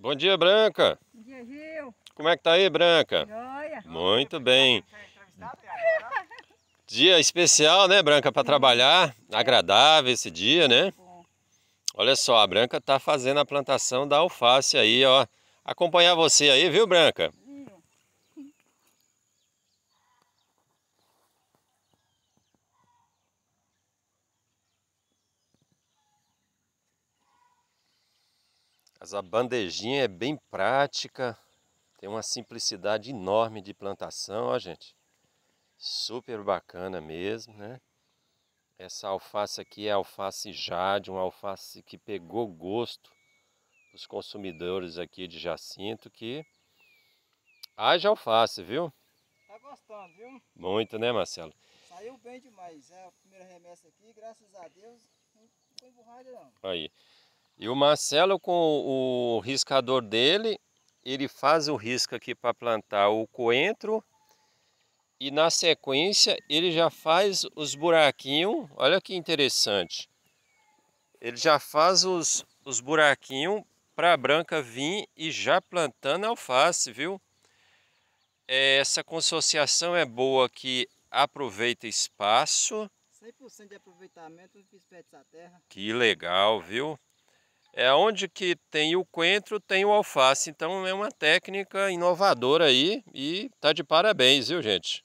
Bom dia, Branca. Bom dia, Gil. Como é que tá aí, Branca? Joia. Muito bem. Dia especial, né, Branca, para trabalhar. Agradável esse dia, né? Olha só, a Branca tá fazendo a plantação da alface aí, ó. Acompanhar você aí, viu, Branca? Mas a bandejinha é bem prática, tem uma simplicidade enorme de plantação, ó gente. Super bacana mesmo, né? Essa alface aqui é alface jade, uma alface que pegou gosto dos consumidores aqui de Jacinto que haja alface, viu? Tá gostando, viu? Muito, né, Marcelo? Saiu bem demais. É a primeira remessa aqui, graças a Deus, não foi emburrada não. Aí. E o Marcelo com o riscador dele, ele faz o risco aqui para plantar o coentro e na sequência ele já faz os buraquinhos, olha que interessante. Ele já faz os, os buraquinhos para a branca vir e já plantando alface, viu? É, essa consociação é boa que aproveita espaço. 100% de aproveitamento do que essa terra. Que legal, viu? É onde que tem o coentro, tem o alface. Então é uma técnica inovadora aí e tá de parabéns, viu, gente?